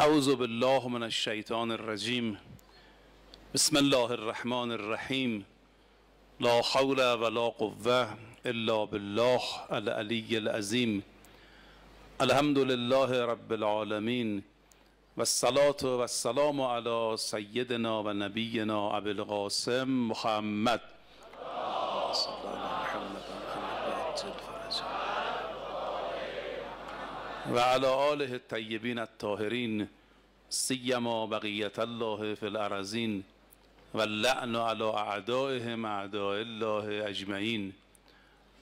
اعوذ بالله من الشیطان الرجیم بسم الله الرحمن الرحیم لا حول ولا قوه الا بالله العلی العظیم الحمد لله رب العالمین والصلاة والسلام و السلام علی سیدنا و نبینا القاسم محمد و علی آله الطیبین الطاهرین سیما بقیت الله فی الارزین و علی علی اعدائهم اعداء الله اجمعین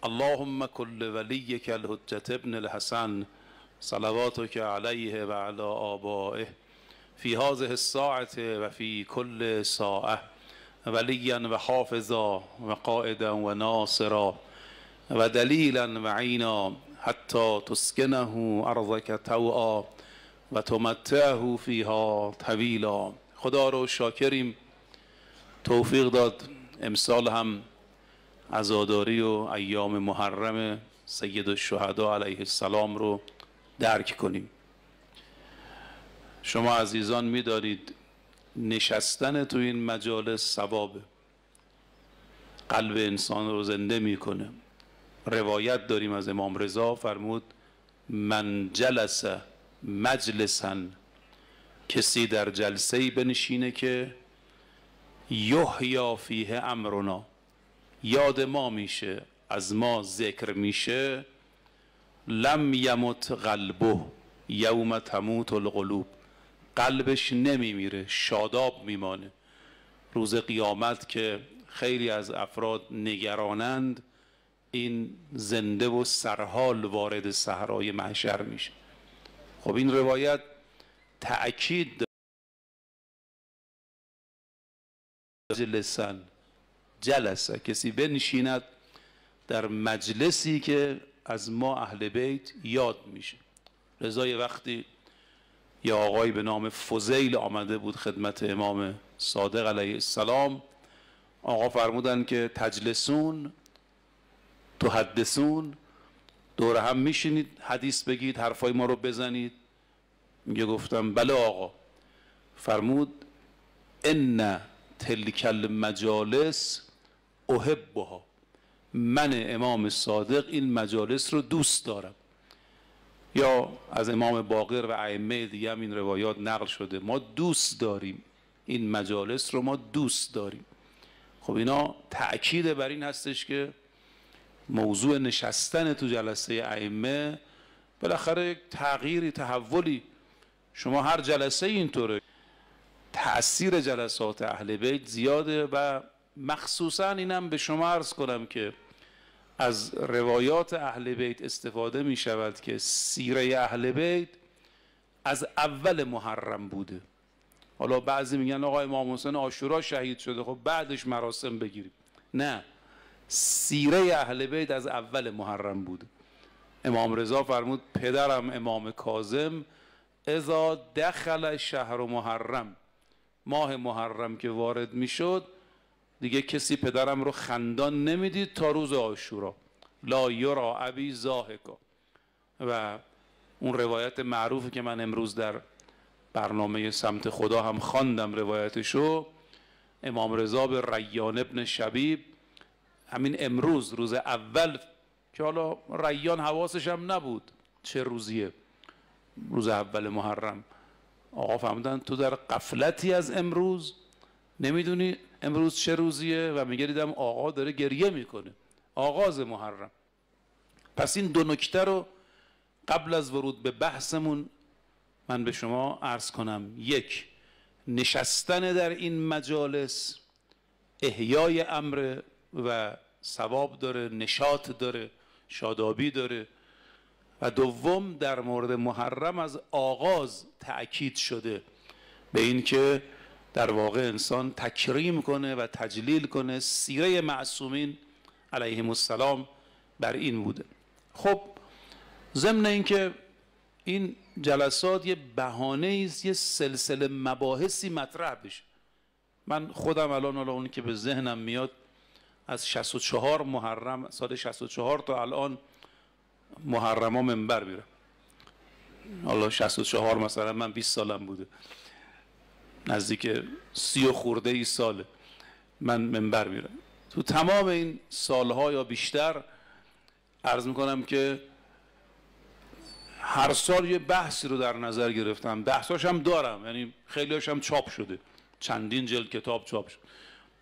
اللهم كل وليك الهجة ابن الحسن صلواتك عليه وعلى آبائه في هذه الساعة وفي كل ساعة وليا وحافظا وقائدا وناصرا ودليلا وعينا حتی تسکنه ارضک توعا و تمتعه فیها طویلا خدا رو شاکریم توفیق داد امسال هم عزاداری و ایام محرم سید الشهدا علیه السلام رو درک کنیم شما عزیزان میدارید نشستن تو این مجالس ثوابه قلب انسان رو زنده میکنه روایت داریم از امام رضا فرمود من جلس مجلسا کسی در جلسه ای بنشینه که یحیا فیه امرنا یاد ما میشه از ما ذکر میشه لم یمت قلبه یوم تموت القلوب قلبش نمیمیره شاداب میمانه روز قیامت که خیلی از افراد نگرانند این زنده و سرحال وارد صحرای محشر میشه خب این روایت تأکید جلسن جلسه کسی بنشیند در مجلسی که از ما اهل بیت یاد میشه رضای وقتی یه آقای به نام فزیل آمده بود خدمت امام صادق علیه السلام آقا فرمودن که تجلسون تحدثون دور هم میشینید حدیث بگید حرفای ما رو بزنید میگه گفتم بله آقا فرمود ان تلکل مجالس احبها من امام صادق این مجالس رو دوست دارم یا از امام باقر و ائمه دیگه هم این روایات نقل شده ما دوست داریم این مجالس رو ما دوست داریم خب اینا تأکید بر این هستش که موضوع نشستن تو جلسه ائمه بالاخره یک تغییری تحولی شما هر جلسه اینطوره تاثیر جلسات اهل بیت زیاده و مخصوصا اینم به شما عرض کنم که از روایات اهل بیت استفاده می شود که سیره اهل بیت از اول محرم بوده حالا بعضی میگن آقای امام حسین آشورا شهید شده خب بعدش مراسم بگیریم نه سیره اهل بیت از اول محرم بود امام رضا فرمود پدرم امام کاظم اذا دخل شهر محرم ماه محرم که وارد میشد دیگه کسی پدرم رو خندان نمیدید تا روز آشورا لا یرا ابی زاهکا و اون روایت معروف که من امروز در برنامه سمت خدا هم خواندم روایتشو امام رضا به ریان ابن شبیب همین امروز روز اول که حالا ریان حواسش هم نبود چه روزیه روز اول محرم آقا فهمدن تو در قفلتی از امروز نمیدونی امروز چه روزیه و میگه دیدم آقا داره گریه میکنه آغاز محرم پس این دو نکته رو قبل از ورود به بحثمون من به شما عرض کنم یک نشستن در این مجالس احیای امر و ثواب داره نشاط داره شادابی داره و دوم در مورد محرم از آغاز تأکید شده به اینکه در واقع انسان تکریم کنه و تجلیل کنه سیره معصومین علیه السلام بر این بوده خب ضمن اینکه این جلسات یه بهانه است یه سلسله مباحثی مطرح بشه من خودم الان الان اونی که به ذهنم میاد از 64 محرم سال 64 تا الان محرم ها منبر میرم حالا 64 مثلا من 20 سالم بوده نزدیک سی و خورده ای ساله من منبر میرم تو تمام این سالها یا بیشتر عرض میکنم که هر سال یه بحثی رو در نظر گرفتم بحثاش هم دارم یعنی خیلی هم چاپ شده چندین جلد کتاب چاپ شده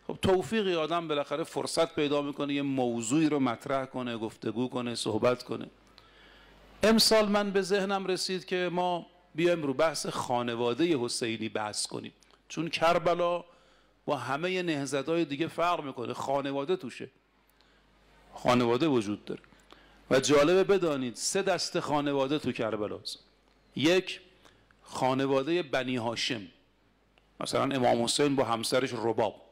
خب توفیقی آدم بالاخره فرصت پیدا میکنه یه موضوعی رو مطرح کنه گفتگو کنه صحبت کنه امسال من به ذهنم رسید که ما بیایم رو بحث خانواده حسینی بحث کنیم چون کربلا با همه نهزدهای دیگه فرق میکنه خانواده توشه خانواده وجود داره و جالبه بدانید سه دست خانواده تو کربلاست یک خانواده بنی هاشم مثلا امام حسین با همسرش رباب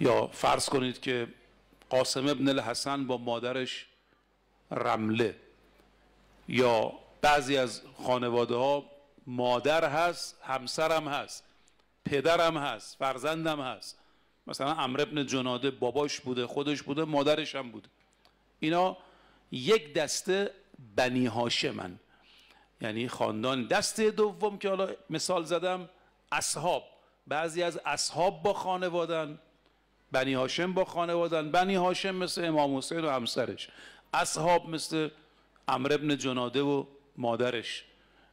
یا فرض کنید که قاسم ابن الحسن با مادرش رمله یا بعضی از خانواده ها مادر هست همسرم هست پدرم هست فرزندم هست مثلا امر ابن جناده باباش بوده خودش بوده مادرش هم بوده اینا یک دسته بنی هاشمن یعنی خاندان دسته دوم که حالا مثال زدم اصحاب بعضی از اصحاب با خانوادن بنی هاشم با خانوادن بنی هاشم مثل امام حسین و همسرش اصحاب مثل امر ابن جناده و مادرش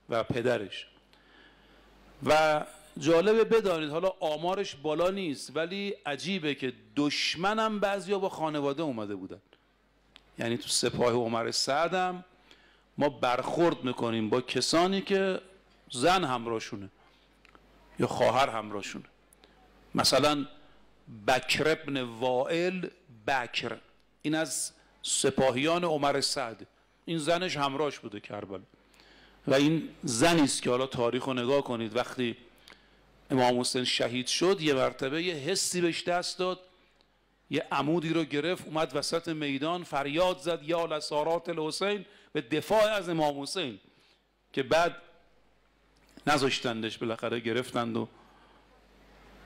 و پدرش و جالبه بدانید حالا آمارش بالا نیست ولی عجیبه که دشمنم بعضیا با خانواده اومده بودن یعنی تو سپاه عمر سعدم ما برخورد میکنیم با کسانی که زن همراهشونه یا خواهر همراهشونه مثلا بکر ابن وائل بکر این از سپاهیان عمر سعد این زنش همراهش بوده کربلا و این زنی است که حالا تاریخ رو نگاه کنید وقتی امام حسین شهید شد یه مرتبه یه حسی بهش دست داد یه عمودی رو گرفت اومد وسط میدان فریاد زد یا لسارات الحسین به دفاع از امام حسین که بعد نذاشتندش بالاخره گرفتند و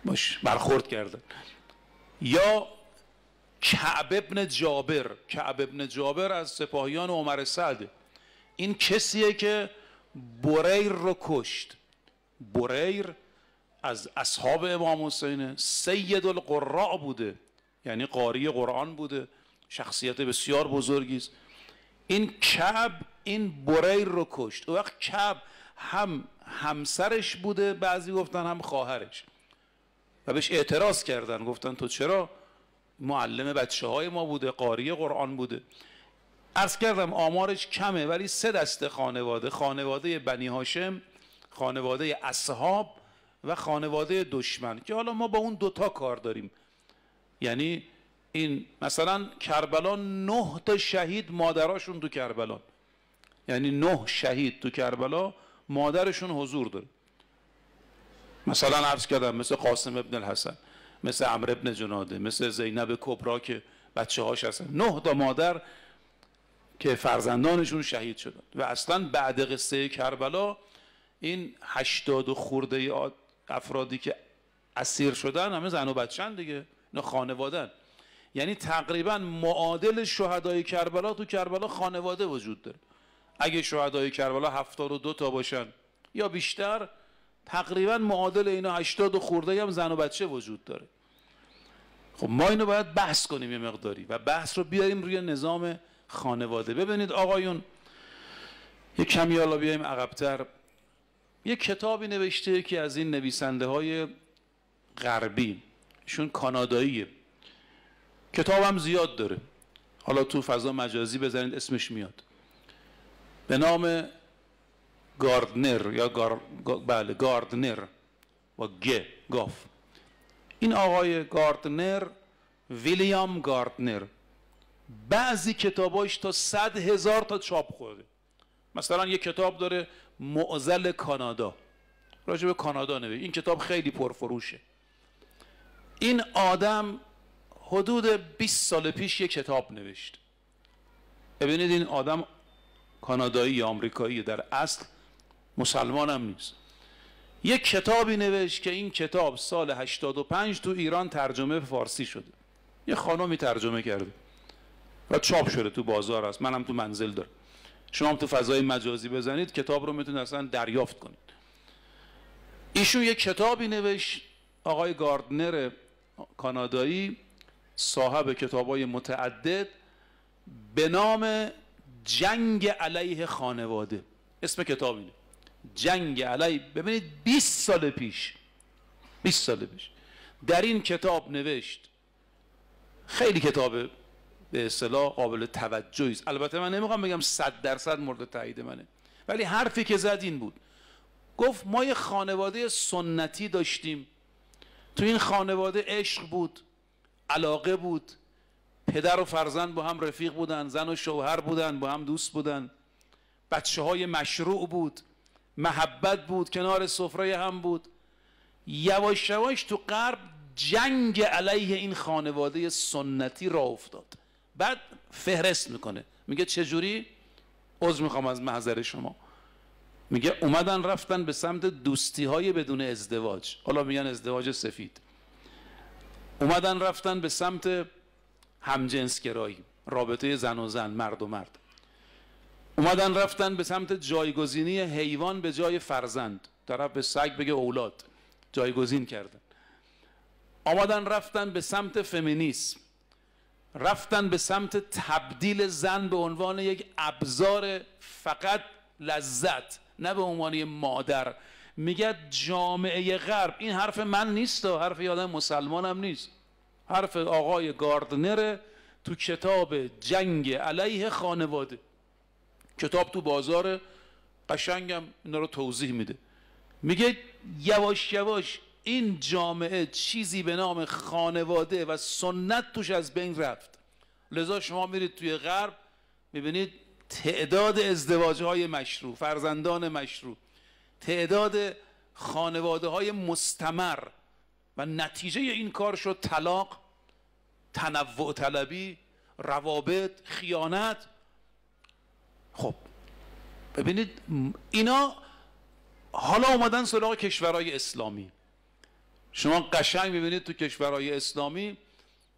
باش برخورد کردن یا کعب ابن جابر کعب ابن جابر از سپاهیان عمر سعده این کسیه که بریر رو کشت بریر از اصحاب امام حسینه سید القراء بوده یعنی قاری قرآن بوده شخصیت بسیار بزرگی است این کعب این بریر رو کشت و وقت کعب هم همسرش بوده بعضی گفتن هم خواهرش و بهش اعتراض کردن گفتن تو چرا معلم بچه های ما بوده قاری قرآن بوده ارز کردم آمارش کمه ولی سه دست خانواده خانواده بنی هاشم خانواده اصحاب و خانواده دشمن که حالا ما با اون دوتا کار داریم یعنی این مثلا کربلا نه تا شهید مادراشون تو کربلا یعنی نه شهید تو کربلا مادرشون حضور داره مثلا عرض کردم مثل قاسم ابن الحسن مثل عمر ابن جناده مثل زینب کبرا که بچه هاش هستن نه تا مادر که فرزندانشون شهید شدن و اصلا بعد قصه کربلا این هشتاد و خورده افرادی که اسیر شدن همه زن و بچن دیگه اینا خانوادن یعنی تقریبا معادل شهدای کربلا تو کربلا خانواده وجود داره اگه شهدای کربلا هفتار و دو تا باشن یا بیشتر تقریبا معادل اینا هشتاد و خورده هم زن و بچه وجود داره خب ما اینو باید بحث کنیم یه مقداری و بحث رو بیاریم روی نظام خانواده ببینید آقایون یه کمی حالا بیایم عقبتر یه کتابی نوشته که از این نویسنده های غربی شون کاناداییه کتابم زیاد داره حالا تو فضا مجازی بزنید اسمش میاد به نام گاردنر یا گار... بله گاردنر و گ گاف این آقای گاردنر ویلیام گاردنر بعضی کتاباش تا صد هزار تا چاپ خورده مثلا یه کتاب داره معزل کانادا راجع به کانادا نوشته این کتاب خیلی پرفروشه این آدم حدود 20 سال پیش یک کتاب نوشت ببینید این آدم کانادایی یا آمریکایی در اصل مسلمان هم نیست یک کتابی نوشت که این کتاب سال 85 تو ایران ترجمه فارسی شده یه خانمی ترجمه کرده و چاپ شده تو بازار است منم تو منزل دارم شما هم تو فضای مجازی بزنید کتاب رو میتونید اصلا دریافت کنید ایشون یک کتابی نوشت آقای گاردنر کانادایی صاحب کتابای متعدد به نام جنگ علیه خانواده اسم کتاب جنگ علی ببینید 20 سال پیش 20 سال پیش در این کتاب نوشت خیلی کتاب به اصطلاح قابل توجهی است البته من نمیخوام بگم 100 درصد مورد تایید منه ولی حرفی که زد این بود گفت ما یه خانواده سنتی داشتیم تو این خانواده عشق بود علاقه بود پدر و فرزند با هم رفیق بودن زن و شوهر بودن با هم دوست بودن بچه های مشروع بود محبت بود کنار سفره هم بود یواش یواش تو غرب جنگ علیه این خانواده سنتی را افتاد بعد فهرست میکنه میگه چجوری عذر میخوام از محضر شما میگه اومدن رفتن به سمت دوستی های بدون ازدواج حالا میگن ازدواج سفید اومدن رفتن به سمت همجنسگرایی رابطه زن و زن مرد و مرد اومدن رفتن به سمت جایگزینی حیوان به جای فرزند طرف به سگ بگه اولاد جایگزین کردن آمدن رفتن به سمت فمینیسم رفتن به سمت تبدیل زن به عنوان یک ابزار فقط لذت نه به عنوان مادر میگه جامعه غرب این حرف من نیست و حرف یادم مسلمانم نیست حرف آقای گاردنره تو کتاب جنگ علیه خانواده کتاب تو بازار قشنگم اینا رو توضیح میده میگه یواش یواش این جامعه چیزی به نام خانواده و سنت توش از بین رفت لذا شما میرید توی غرب میبینید تعداد ازدواج های مشروع فرزندان مشروع تعداد خانواده های مستمر و نتیجه این کار شد طلاق تنوع طلبی روابط خیانت خب ببینید اینا حالا اومدن سراغ کشورهای اسلامی شما قشنگ میبینید تو کشورهای اسلامی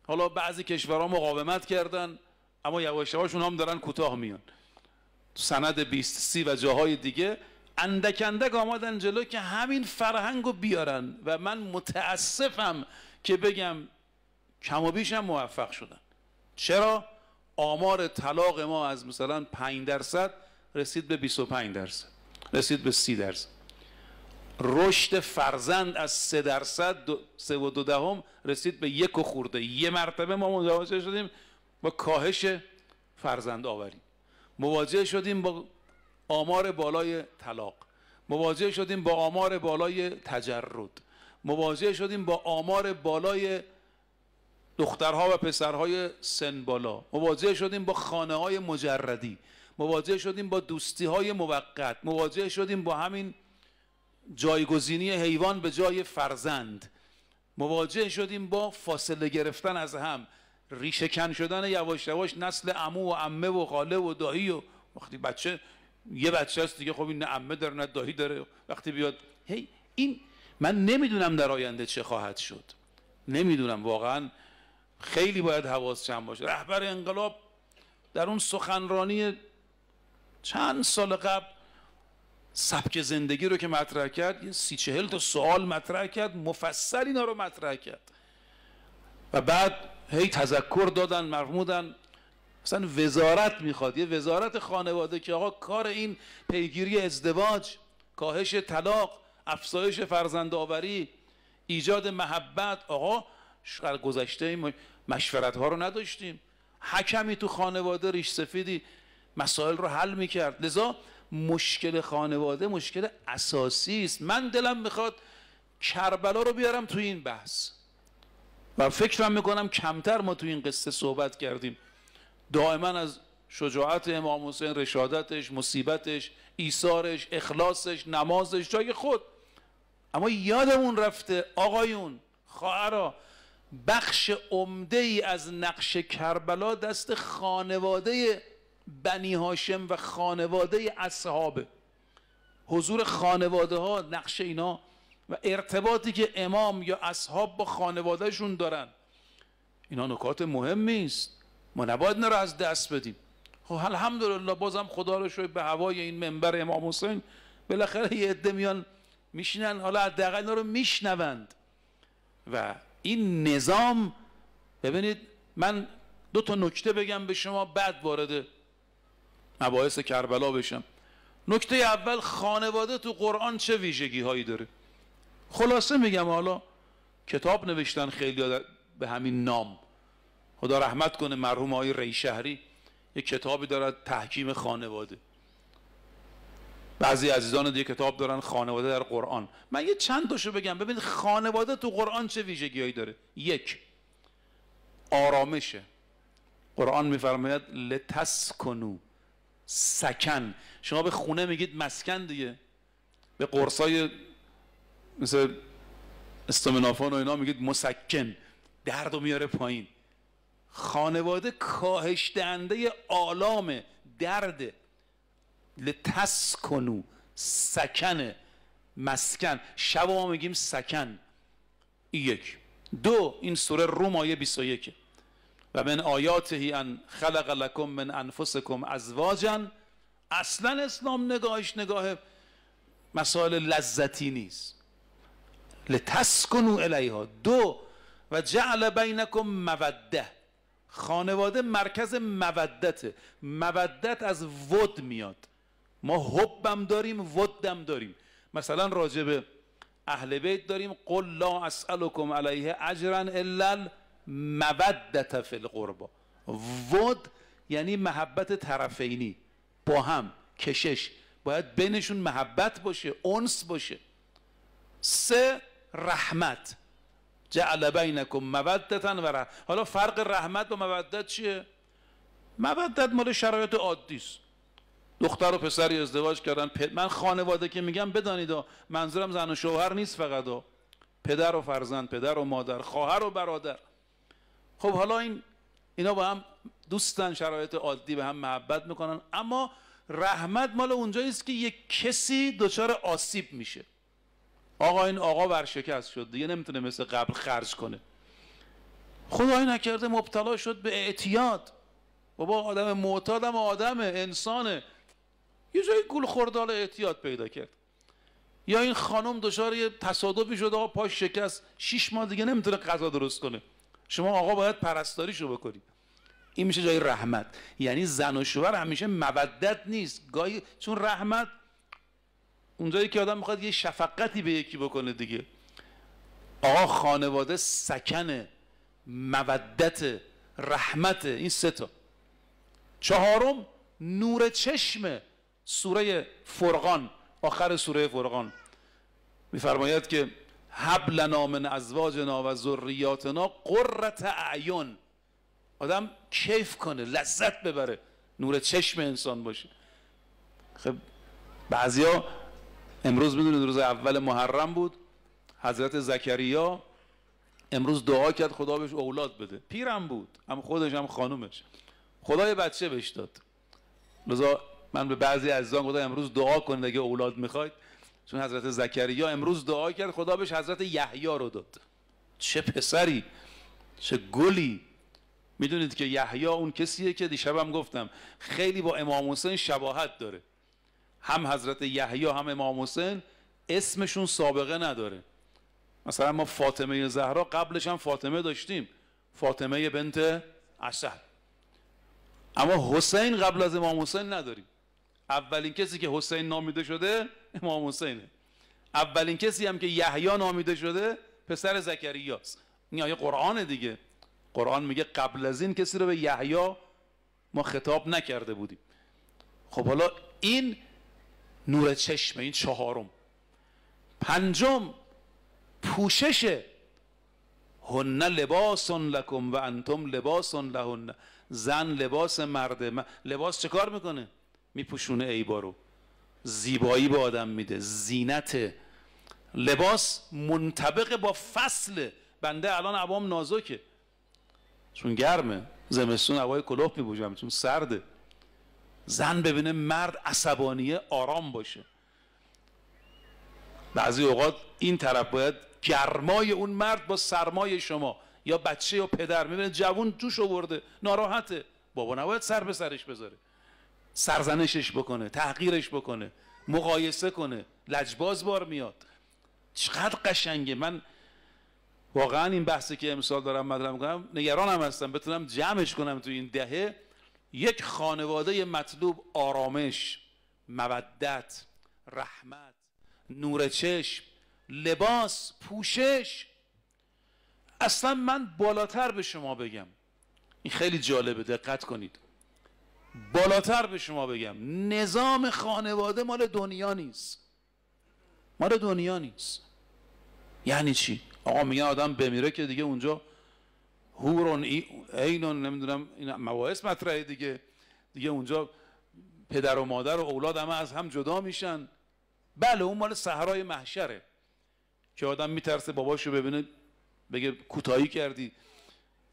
حالا بعضی کشورها مقاومت کردن اما یواش یواش هم دارن کوتاه میان تو سند 20 سی و جاهای دیگه اندک اندک آمدن جلو که همین فرهنگ رو بیارن و من متاسفم که بگم کم و بیشم موفق شدن چرا؟ آمار طلاق ما از مثلا 5 درصد رسید به 25 درصد رسید به 30 درصد رشد فرزند از 3 درصد 3 و دو دهم رسید به یک و خورده یه مرتبه ما مواجه شدیم با کاهش فرزند آوری مواجه شدیم با آمار بالای طلاق مواجه شدیم با آمار بالای تجرد مواجه شدیم با آمار بالای دخترها و پسرهای سن بالا مواجه شدیم با خانه های مجردی مواجه شدیم با دوستی های موقت مواجه شدیم با همین جایگزینی حیوان به جای فرزند مواجه شدیم با فاصله گرفتن از هم ریشه کن شدن یواش یواش نسل عمو و عمه و خاله و دایی و وقتی بچه یه بچه است دیگه خب این نه عمه داره نه دایی داره وقتی بیاد هی این من نمیدونم در آینده چه خواهد شد نمیدونم واقعا خیلی باید حواس جمع باشه رهبر انقلاب در اون سخنرانی چند سال قبل سبک زندگی رو که مطرح کرد یه سی چهل تا سوال مطرح کرد مفصل اینا رو مطرح کرد و بعد هی تذکر دادن مرمودن مثلا وزارت میخواد یه وزارت خانواده که آقا کار این پیگیری ازدواج کاهش طلاق افزایش فرزند آوری ایجاد محبت آقا شکر گذشته مشورت ها رو نداشتیم حکمی تو خانواده ریش سفیدی مسائل رو حل میکرد لذا مشکل خانواده مشکل اساسی است من دلم میخواد کربلا رو بیارم تو این بحث و فکرم میکنم کمتر ما تو این قصه صحبت کردیم دائما از شجاعت امام حسین رشادتش مصیبتش ایثارش اخلاصش نمازش جای خود اما یادمون رفته آقایون خواهرها بخش عمده ای از نقش کربلا دست خانواده بنی هاشم و خانواده اصحابه حضور خانواده ها نقش اینا و ارتباطی که امام یا اصحاب با خانوادهشون دارن اینا نکات مهمی است ما نباید رو از دست بدیم خب الحمدلله بازم خدا رو شوی به هوای این منبر امام حسین بالاخره یه عده میان میشینن حالا حداقل رو میشنوند و این نظام ببینید من دو تا نکته بگم به شما بعد وارد مباحث کربلا بشم نکته اول خانواده تو قرآن چه ویژگی هایی داره خلاصه میگم حالا کتاب نوشتن خیلی به همین نام خدا رحمت کنه مرحوم های ریشهری یک کتابی دارد تحکیم خانواده بعضی عزیزان دیگه کتاب دارن خانواده در قرآن من یه چند تاشو بگم ببینید خانواده تو قرآن چه ویژگیهایی داره یک آرامشه قرآن میفرماید کنو سکن شما به خونه میگید مسکن دیگه به قرصای مثل استمنافان و اینا میگید مسکن درد و میاره پایین خانواده کاهش دهنده آلام درد کنو سکن مسکن شب ما میگیم سکن یک دو این سوره روم آیه 21 و من آیاتهی ان خلق لکم من انفسکم ازواجا اصلا اسلام نگاهش نگاه مسائل لذتی نیست کنو الیها دو و جعل بینکم موده خانواده مرکز مودته مودت از ود میاد ما حبم داریم ودم داریم مثلا راجب اهل بیت داریم قل لا اسالکم علیه اجرا الا المودت فی القربا ود یعنی محبت طرفینی با هم کشش باید بینشون محبت باشه انس باشه سه رحمت جعل بینکم مودتا و رحمت حالا فرق رحمت و مودت چیه مودت مال شرایط عادی است دختر و پسری ازدواج کردن من خانواده که میگم بدانید منظورم زن و شوهر نیست فقط و پدر و فرزند پدر و مادر خواهر و برادر خب حالا این اینا با هم دوستن شرایط عادی به هم محبت میکنن اما رحمت مال اونجاییست که یک کسی دچار آسیب میشه آقا این آقا ورشکست شد دیگه نمیتونه مثل قبل خرج کنه خدای نکرده مبتلا شد به اعتیاد بابا آدم معتادم آدمه انسانه یه جایی گول خوردال احتیاط پیدا کرد یا این خانم دچار یه تصادفی شده آقا پاش شکست شیش ماه دیگه نمیتونه غذا درست کنه شما آقا باید پرستاریشو بکنی این میشه جای رحمت یعنی زن و شوهر همیشه مودت نیست گاهی چون رحمت اونجایی که آدم میخواد یه شفقتی به یکی بکنه دیگه آقا خانواده سکنه مودت رحمت این سه تا چهارم نور چشمه سوره فرقان آخر سوره فرقان میفرماید که حبلنا نامن من ازواجنا و ذریاتنا قرت اعیون آدم کیف کنه لذت ببره نور چشم انسان باشه خب بعضیا امروز میدونید روز اول محرم بود حضرت زکریا امروز دعا کرد خدا بهش اولاد بده پیرم بود هم خودش هم خانومش خدای بچه بهش داد لذا من به بعضی عزیزان گفتم امروز دعا کنید اگه اولاد میخواید چون حضرت زکریا امروز دعا کرد خدا بهش حضرت یحیی رو داد چه پسری چه گلی میدونید که یحیی اون کسیه که دیشبم گفتم خیلی با امام حسین شباهت داره هم حضرت یحیی هم امام حسین اسمشون سابقه نداره مثلا ما فاطمه زهرا قبلش هم فاطمه داشتیم فاطمه بنت اسد اما حسین قبل از امام حسین نداریم اولین کسی که حسین نامیده شده امام حسینه اولین کسی هم که یحیی نامیده شده پسر زکریاست این آیه قرآن دیگه قرآن میگه قبل از این کسی رو به یحیی ما خطاب نکرده بودیم خب حالا این نور چشم این چهارم پنجم پوشش هن لباس لکم و انتم لباس لهن زن لباس مرده لباس چه کار میکنه میپوشونه عیبا رو زیبایی به آدم میده زینت لباس منطبق با فصل بنده الان عوام نازکه چون گرمه زمستون هوای کلوپ میبوشم چون سرده زن ببینه مرد عصبانیه آرام باشه بعضی اوقات این طرف باید گرمای اون مرد با سرمای شما یا بچه یا پدر میبینه جوون توش آورده ناراحته بابا نباید سر به سرش بذاره سرزنشش بکنه تحقیرش بکنه مقایسه کنه لجباز بار میاد چقدر قشنگه من واقعا این بحثی که امسال دارم مدرم میکنم نگرانم هستم بتونم جمعش کنم تو این دهه یک خانواده مطلوب آرامش مودت رحمت نور چشم لباس پوشش اصلا من بالاتر به شما بگم این خیلی جالبه دقت کنید بالاتر به شما بگم نظام خانواده مال دنیا نیست مال دنیا نیست یعنی چی آقا میگن آدم بمیره که دیگه اونجا هورون اینون نمیدونم این مباحث مطرحه دیگه دیگه اونجا پدر و مادر و اولاد همه از هم جدا میشن بله اون مال صحرای محشره که آدم میترسه باباشو ببینه بگه کوتاهی کردی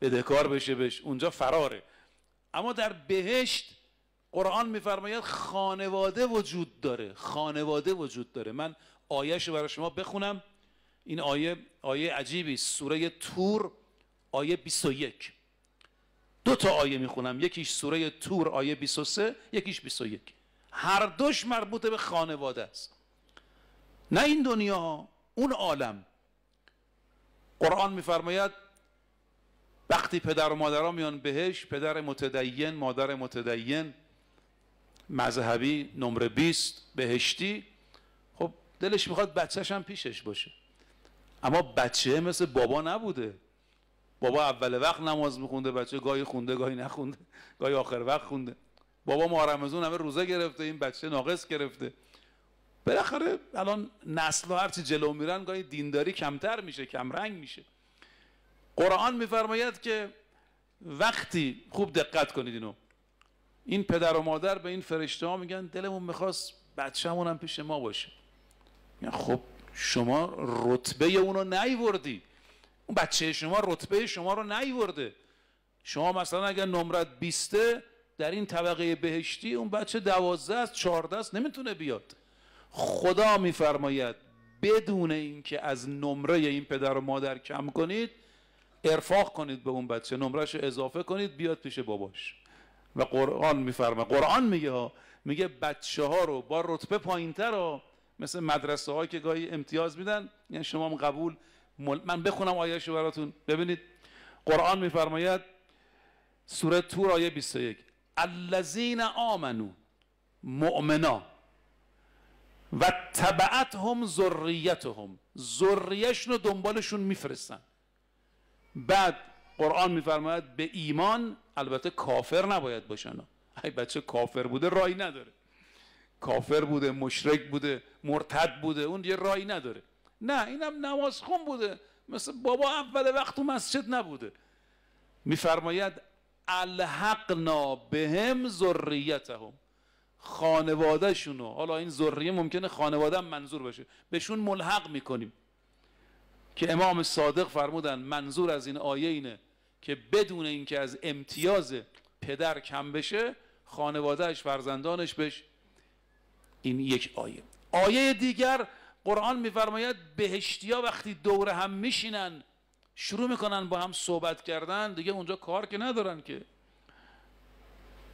بدهکار بشه بهش اونجا فراره اما در بهشت قرآن میفرماید خانواده وجود داره خانواده وجود داره من آیهش رو برای شما بخونم این آیه آیه عجیبی سوره تور آیه 21 دو تا آیه میخونم یکیش سوره تور آیه 23 یکیش 21 هر دوش مربوط به خانواده است نه این دنیا اون عالم قرآن میفرماید وقتی پدر و مادرها میان بهش پدر متدین مادر متدین مذهبی نمره 20 بهشتی خب دلش میخواد بچهش هم پیشش باشه اما بچه مثل بابا نبوده بابا اول وقت نماز میخونده بچه گاهی خونده گاهی نخونده گاهی آخر وقت خونده بابا مارمزون همه روزه گرفته این بچه ناقص گرفته بالاخره الان نسل هرچی جلو میرن گاهی دینداری کمتر میشه کمرنگ میشه قرآن میفرماید که وقتی خوب دقت کنید اینو این پدر و مادر به این فرشته ها میگن دلمون میخواست بچه‌مون هم پیش ما باشه میگن خب شما رتبه رو نیوردی اون بچه شما رتبه شما رو نیورده شما مثلا اگر نمرت بیسته در این طبقه بهشتی اون بچه دوازده است چهارده است نمیتونه بیاد خدا میفرماید بدون اینکه از نمره این پدر و مادر کم کنید ارفاق کنید به اون بچه نمرش اضافه کنید بیاد پیش باباش و قرآن میفرمه قرآن میگه میگه بچه ها رو با رتبه پایین تر رو مثل مدرسه هایی که گاهی امتیاز میدن یعنی شما هم قبول من بخونم رو براتون ببینید قرآن میفرماید سوره تور آیه 21 الذین آمنو مؤمنا و تبعتهم ذریتهم ذریهشون رو دنبالشون میفرستن بعد قرآن میفرماید به ایمان البته کافر نباید باشن ای بچه کافر بوده رای نداره کافر بوده مشرک بوده مرتد بوده اون یه رای نداره نه اینم نماز خون بوده مثل بابا اول وقت تو مسجد نبوده میفرماید الحقنا بهم ذریتهم خانوادهشونو حالا این ذریه ممکنه خانواده منظور باشه بهشون ملحق میکنیم که امام صادق فرمودن منظور از این آیه اینه که بدون اینکه از امتیاز پدر کم بشه خانوادهش فرزندانش بش. این یک آیه آیه دیگر قرآن میفرماید بهشتیا وقتی دور هم میشینن شروع میکنن با هم صحبت کردن دیگه اونجا کار که ندارن که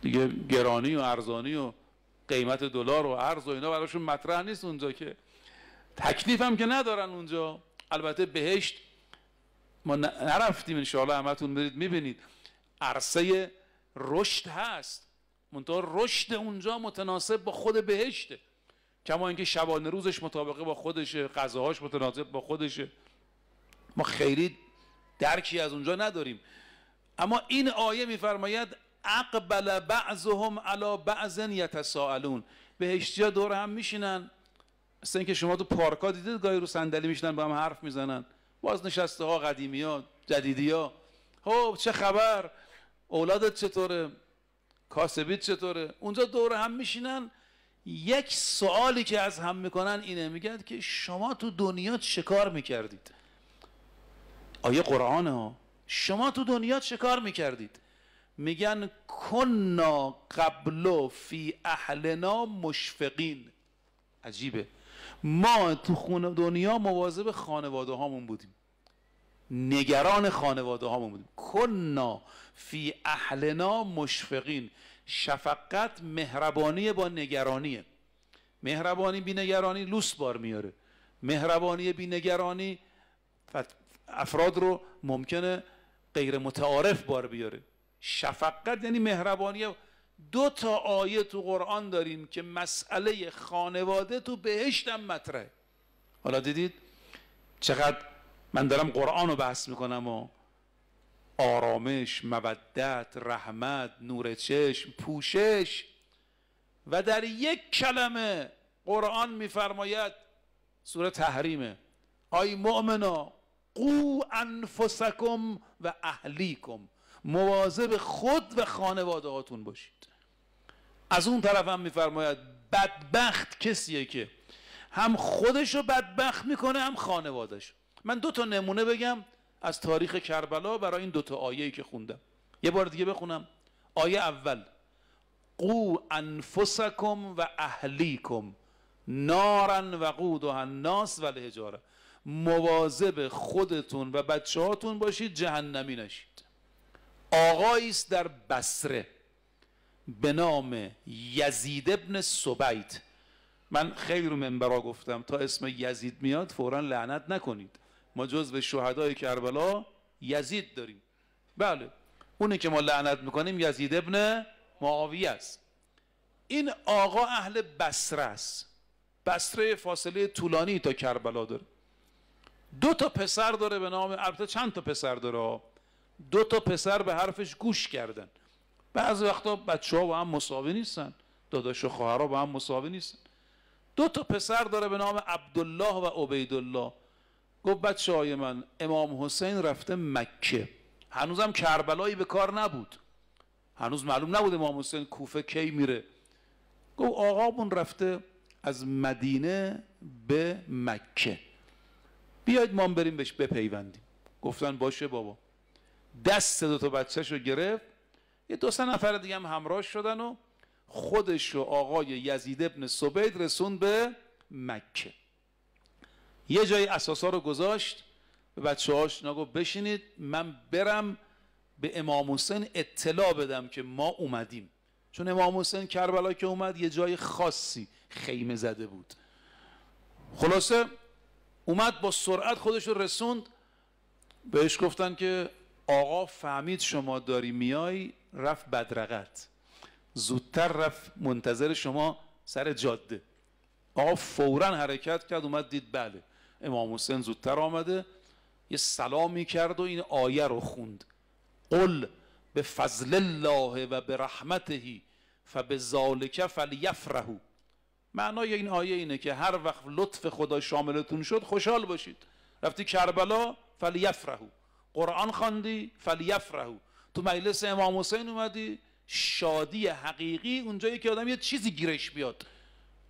دیگه گرانی و ارزانی و قیمت دلار و ارز و اینا براشون مطرح نیست اونجا که تکلیف هم که ندارن اونجا البته بهشت ما نرفتیم انشاءالله همتون برید میبینید عرصه رشد هست منتها رشد اونجا متناسب با خود بهشته کما اینکه شبانه روزش مطابقه با خودشه غذاهاش متناسب با خودشه ما خیلی درکی از اونجا نداریم اما این آیه میفرماید اقبل بعضهم علی بعض یتساءلون بهشتیا دور هم میشینن مثل اینکه شما تو پارکا دیدید گاهی رو صندلی میشنن با هم حرف میزنن بازنشسته ها قدیمی ها جدیدی ها خب چه خبر اولادت چطوره کاسبیت چطوره اونجا دور هم میشینن یک سوالی که از هم میکنن اینه میگن که شما تو دنیا چه کار میکردید آیه قرآن ها شما تو دنیا چه کار میکردید میگن کنا قبلو فی اهلنا مشفقین عجیبه ما تو خونه دنیا مواظب خانواده هامون بودیم نگران خانواده هامون بودیم کنا فی اهلنا مشفقین شفقت مهربانی با نگرانیه مهربانی بی نگرانی لوس بار میاره مهربانی بی نگرانی افراد رو ممکنه غیر متعارف بار بیاره شفقت یعنی مهربانی دو تا آیه تو قرآن داریم که مسئله خانواده تو بهشتم مطرحه حالا دیدید چقدر من دارم قرآن رو بحث میکنم و آرامش مودت رحمت نور چشم پوشش و در یک کلمه قرآن میفرماید سوره تحریمه آی مؤمنا قو انفسکم و اهلیکم مواظب خود و خانواده هاتون از اون طرف هم میفرماید بدبخت کسیه که هم خودش رو بدبخت میکنه هم خانوادش من دو تا نمونه بگم از تاریخ کربلا برای این دو تا آیه‌ای که خوندم یه بار دیگه بخونم آیه اول قو انفسکم و اهلیکم نارن و و الناس و الحجاره مواظب خودتون و بچه باشید جهنمی نشید آقایی در بسره به نام یزید ابن سبیت من رو منبرا گفتم تا اسم یزید میاد فورا لعنت نکنید ما جز به شهدای کربلا یزید داریم بله اونی که ما لعنت میکنیم یزید ابن معاویه است این آقا اهل بسره است بسره فاصله طولانی تا کربلا داره دو تا پسر داره به نام البته چند تا پسر داره دو تا پسر به حرفش گوش کردن بعضی وقتا بچه ها با هم مساوی نیستن داداش و خواهرها با هم مساوی نیستن دو تا پسر داره به نام عبدالله و عبیدالله گفت بچه های من امام حسین رفته مکه هنوزم کربلایی به کار نبود هنوز معلوم نبود امام حسین کوفه کی میره گفت آقامون رفته از مدینه به مکه بیاید ما بریم بهش بپیوندیم گفتن باشه بابا دست دو تا بچهش رو گرفت یه دو سه نفر دیگه هم همراه شدن و خودش و آقای یزید ابن سبید رسون به مکه یه جای اساسا رو گذاشت به بچه هاش نگو بشینید من برم به امام حسین اطلاع بدم که ما اومدیم چون امام حسین کربلا که اومد یه جای خاصی خیمه زده بود خلاصه اومد با سرعت خودش رو رسوند بهش گفتن که آقا فهمید شما داری میای رفت بدرقت زودتر رفت منتظر شما سر جاده آقا فورا حرکت کرد اومد دید بله امام حسین زودتر آمده یه سلامی کرد و این آیه رو خوند قل به فضل الله و به رحمتهی فبه زالکه فلیفرهو معنای این آیه اینه که هر وقت لطف خدا شاملتون شد خوشحال باشید رفتی کربلا فلیفرهو قرآن خواندی فلیفرهو تو مجلس امام حسین اومدی شادی حقیقی اونجایی که آدم یه چیزی گیرش بیاد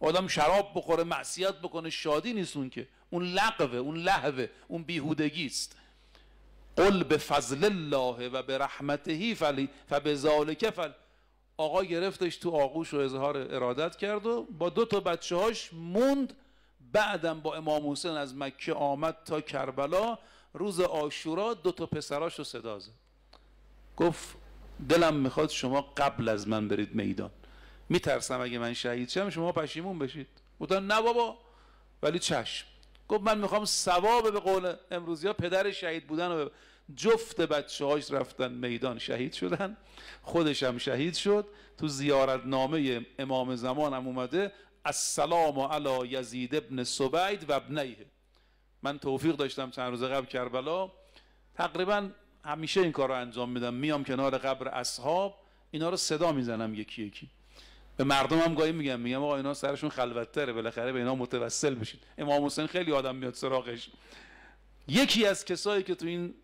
آدم شراب بخوره معصیت بکنه شادی نیست اون که اون لقوه اون لحوه اون بیهودگی است قل به فضل الله و به فلی فبذالک فل آقا گرفتش تو آغوش و اظهار ارادت کرد و با دو تا بچه هاش موند بعدم با امام حسین از مکه آمد تا کربلا روز آشورا دو تا پسراش رو صدا زد گفت دلم میخواد شما قبل از من برید میدان میترسم اگه من شهید شم شما پشیمون بشید گفتن نه بابا ولی چشم گفت من میخوام ثواب به قول امروزی ها پدر شهید بودن و جفت بچه هاش رفتن میدان شهید شدن خودش هم شهید شد تو زیارت نامه امام زمان هم اومده السلام علی یزید ابن سبید و ابنیه من توفیق داشتم چند روز قبل کربلا تقریبا همیشه این کار رو انجام میدم میام کنار قبر اصحاب اینا رو صدا میزنم یکی یکی به مردم هم گاهی میگم میگم آقا اینا سرشون خلوتتره بالاخره به اینا متوسل بشید امام حسین خیلی آدم میاد سراغش یکی از کسایی که تو این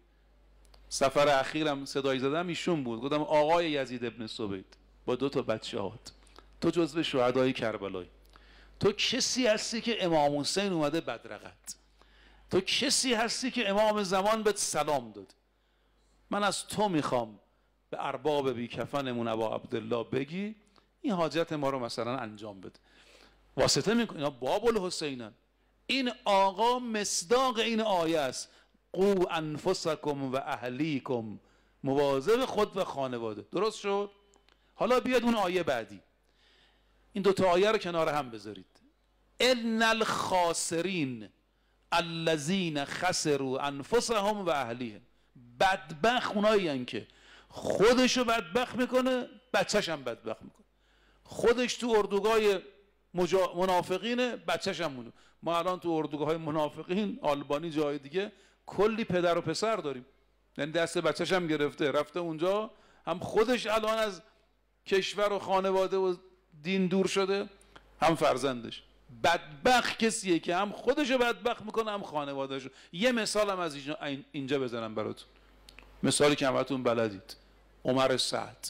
سفر اخیرم صدایی زدم ایشون بود گفتم آقای یزید ابن سوبید با دو تا هات تو جزو شهدای کربلای تو کسی هستی که امام حسین اومده بدرقت تو کسی هستی که امام زمان به سلام داد من از تو میخوام به ارباب بیکفنمون ابا عبدالله بگی این حاجت ما رو مثلا انجام بده واسطه میکنه اینا باب الحسینن این آقا مصداق این آیه است قو انفسکم و اهلیکم مواظب خود و خانواده درست شد حالا بیاد اون آیه بعدی این تا آیه رو کنار هم بذارید ان الخاسرین الذین خسروا انفسهم و اهلیهم بدبخ اونایی که خودش رو بدبخ میکنه بچهش هم بدبخ میکنه خودش تو اردوگاه مجا... منافقینه بچهش هم ما الان تو اردوگاه های منافقین آلبانی جای دیگه کلی پدر و پسر داریم یعنی دست بچهش هم گرفته رفته اونجا هم خودش الان از کشور و خانواده و دین دور شده هم فرزندش بدبخت کسیه که هم خودشو بدبخت میکنه هم خانوادهشو یه هم از اینجا بزنم براتون مثالی که همتون بلدید عمر سعد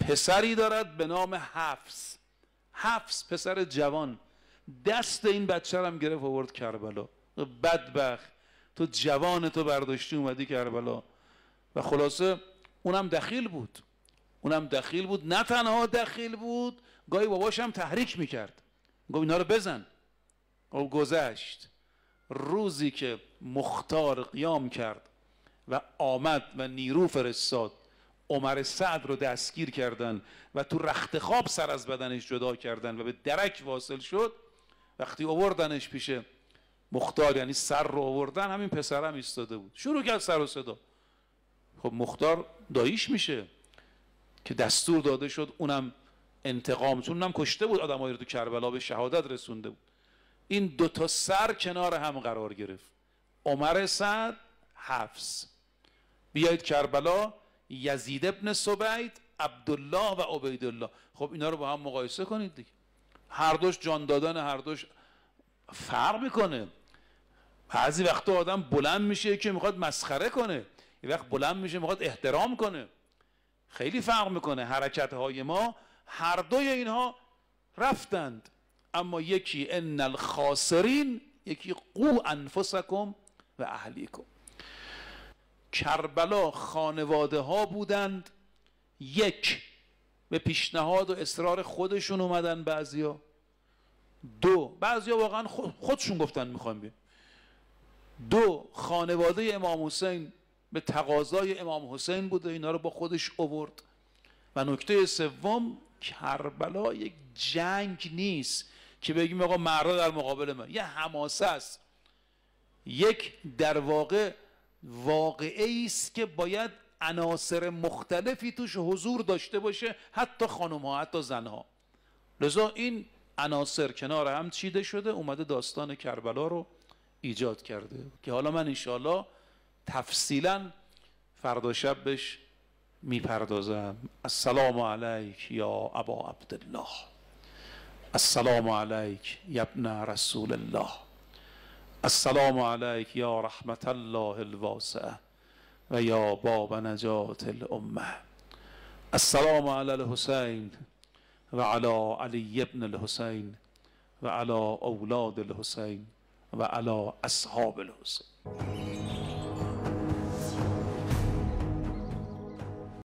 پسری دارد به نام حفظ حفظ پسر جوان دست این بچه هم گرفت آورد کربلا بدبخت تو جوان تو برداشتی اومدی کربلا و خلاصه اونم دخیل بود اونم دخیل بود نه تنها دخیل بود گاهی باباشم هم تحریک میکرد گفت اینا رو بزن او گذشت روزی که مختار قیام کرد و آمد و نیرو فرستاد عمر سعد رو دستگیر کردن و تو رخت خواب سر از بدنش جدا کردن و به درک واصل شد وقتی آوردنش پیش مختار یعنی سر رو آوردن همین پسرم ایستاده بود شروع کرد سر و صدا خب مختار داییش میشه که دستور داده شد اونم انتقام چون هم کشته بود آدمایی رو تو کربلا به شهادت رسونده بود این دو تا سر کنار هم قرار گرفت عمر سعد حفظ بیایید کربلا یزید ابن سبید عبدالله و عبیدالله خب اینا رو با هم مقایسه کنید دیگه هر دوش جان دادن هر دوش فرق میکنه بعضی وقتا آدم بلند میشه که میخواد مسخره کنه یه وقت بلند میشه میخواد احترام کنه خیلی فرق میکنه حرکت های ما هر دوی اینها رفتند اما یکی ان الخاسرین یکی قو انفسکم و اهلیکم کربلا خانواده ها بودند یک به پیشنهاد و اصرار خودشون اومدن بعضیا دو بعضیا واقعا خودشون گفتن میخوایم دو خانواده امام حسین به تقاضای امام حسین بود و اینا رو با خودش اوورد و نکته سوم کربلا یک جنگ نیست که بگیم آقا مردا در مقابل ما یه حماسه است یک در واقع واقعه است که باید عناصر مختلفی توش حضور داشته باشه حتی خانم ها حتی زن ها لذا این عناصر کنار هم چیده شده اومده داستان کربلا رو ایجاد کرده که حالا من انشاءالله تفصیلا فردا شب میپردازم السلام علیک یا ابا عبدالله السلام علیک یا رسول الله السلام علیک یا رحمت الله الواسعه و یا باب نجات الامه السلام علی الحسین و علی علی ابن الحسین و علی اولاد الحسین و علی اصحاب الحسین